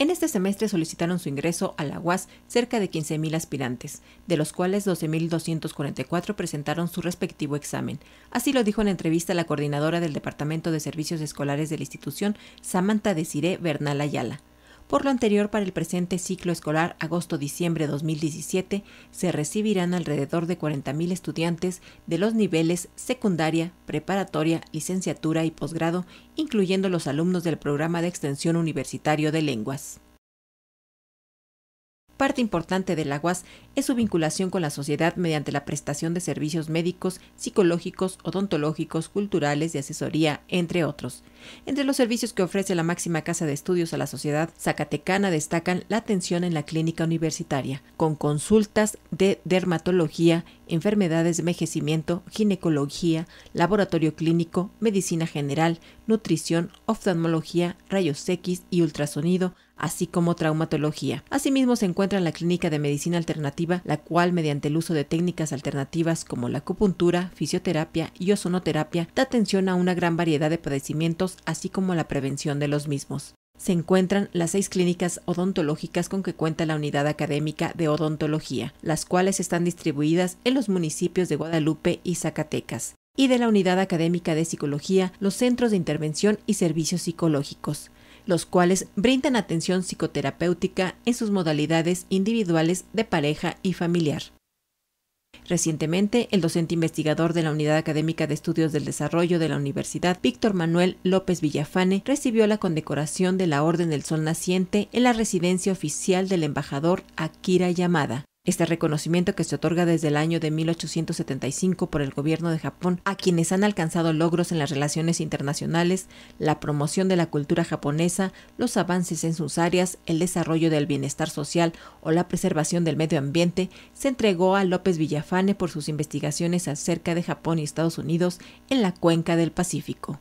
En este semestre solicitaron su ingreso a la UAS cerca de 15.000 aspirantes, de los cuales 12.244 presentaron su respectivo examen. Así lo dijo en entrevista la coordinadora del Departamento de Servicios Escolares de la institución, Samantha Desiré Bernal Ayala. Por lo anterior, para el presente ciclo escolar agosto-diciembre 2017, se recibirán alrededor de 40.000 estudiantes de los niveles secundaria, preparatoria, licenciatura y posgrado, incluyendo los alumnos del programa de extensión universitario de lenguas. Parte importante del UAS es su vinculación con la sociedad mediante la prestación de servicios médicos, psicológicos, odontológicos, culturales, y asesoría, entre otros. Entre los servicios que ofrece la máxima casa de estudios a la sociedad zacatecana destacan la atención en la clínica universitaria, con consultas de dermatología, enfermedades de envejecimiento, ginecología, laboratorio clínico, medicina general, nutrición, oftalmología, rayos X y ultrasonido, así como traumatología. Asimismo se encuentra la Clínica de Medicina Alternativa, la cual mediante el uso de técnicas alternativas como la acupuntura, fisioterapia y ozonoterapia da atención a una gran variedad de padecimientos, así como la prevención de los mismos se encuentran las seis clínicas odontológicas con que cuenta la unidad académica de odontología, las cuales están distribuidas en los municipios de Guadalupe y Zacatecas, y de la unidad académica de psicología, los centros de intervención y servicios psicológicos los cuales brindan atención psicoterapéutica en sus modalidades individuales de pareja y familiar. Recientemente, el docente investigador de la Unidad Académica de Estudios del Desarrollo de la Universidad, Víctor Manuel López Villafane, recibió la condecoración de la Orden del Sol Naciente en la residencia oficial del embajador Akira Yamada. Este reconocimiento que se otorga desde el año de 1875 por el gobierno de Japón a quienes han alcanzado logros en las relaciones internacionales, la promoción de la cultura japonesa, los avances en sus áreas, el desarrollo del bienestar social o la preservación del medio ambiente, se entregó a López Villafane por sus investigaciones acerca de Japón y Estados Unidos en la cuenca del Pacífico.